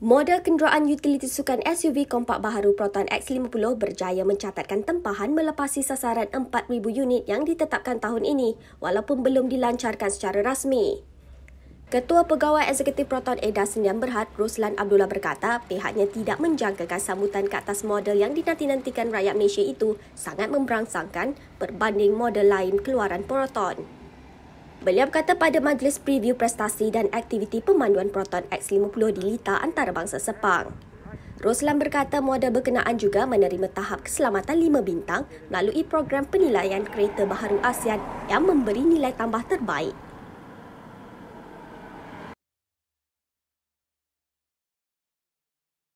Model kenderaan utiliti sukan SUV kompak baharu Proton X50 berjaya mencatatkan tempahan melepasi sasaran 4,000 unit yang ditetapkan tahun ini walaupun belum dilancarkan secara rasmi. Ketua Pegawai Eksekutif Proton Eda Sendian Berhad, Ruslan Abdullah berkata pihaknya tidak menjangkakan sambutan ke atas model yang dinanti-nantikan rakyat Malaysia itu sangat memberangsangkan berbanding model lain keluaran Proton. Beliau berkata pada majlis preview prestasi dan aktiviti pemanduan Proton X50 di Lita antarabangsa Sepang. Roslan berkata model berkenaan juga menerima tahap keselamatan lima bintang melalui program penilaian kereta baharu ASEAN yang memberi nilai tambah terbaik.